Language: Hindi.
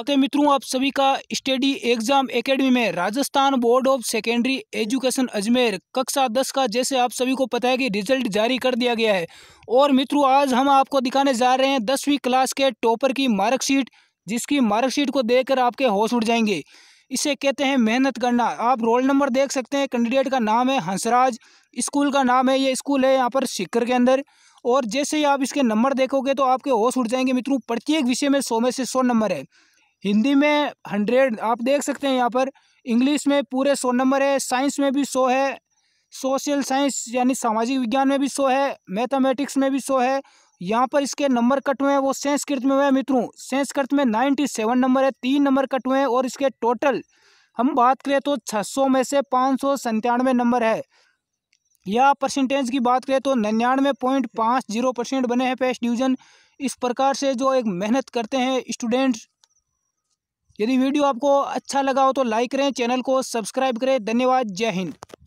ओके मित्रों आप सभी का स्टडी एग्जाम एकेडमी में Rajasthan board of secondary education Ajmer कक्षा दस का जैसे आप सभी को पता है कि रिजल्ट जारी कर दिया गया है और मित्रों आज हम आपको दिखाने जा रहे हैं दसवीं क्लास के टॉपर की मार्कशीट जिसकी मार्कशीट को देखकर आपके होश उड़ जाएंगे इसे कहते हैं मेहनत करना आप रोल नंबर देख सकते हैं कैंडिडेट का नाम है हंसराज स्कूल का नाम है ये स्कूल है यहाँ पर सिक्कर के अंदर और जैसे ही आप इसके नंबर देखोगे तो आपके होश उड़ जाएंगे मित्रों प्रत्येक विषय में सौ में से सौ नंबर है हिंदी में हंड्रेड आप देख सकते हैं यहाँ पर इंग्लिश में पूरे सौ नंबर है साइंस में भी सौ है सोशल साइंस यानी सामाजिक विज्ञान में भी सौ है मैथमेटिक्स में भी सौ है यहाँ पर इसके नंबर कट हुए हैं वो संस्कृत में हुए हैं मित्रों संस्कृत में नाइन्टी सेवन नंबर है तीन नंबर कट हुए हैं और इसके टोटल हम बात करें तो छः सौ में से पाँच सौ संतानवे नंबर है या परसेंटेज की बात करें तो निन्यानवे पॉइंट पाँच जीरो परसेंट बने हैं पेस्ट डिवीजन इस प्रकार से जो एक मेहनत करते हैं स्टूडेंट्स यदि वीडियो आपको अच्छा लगा हो तो लाइक करें चैनल को सब्सक्राइब करें धन्यवाद जय हिंद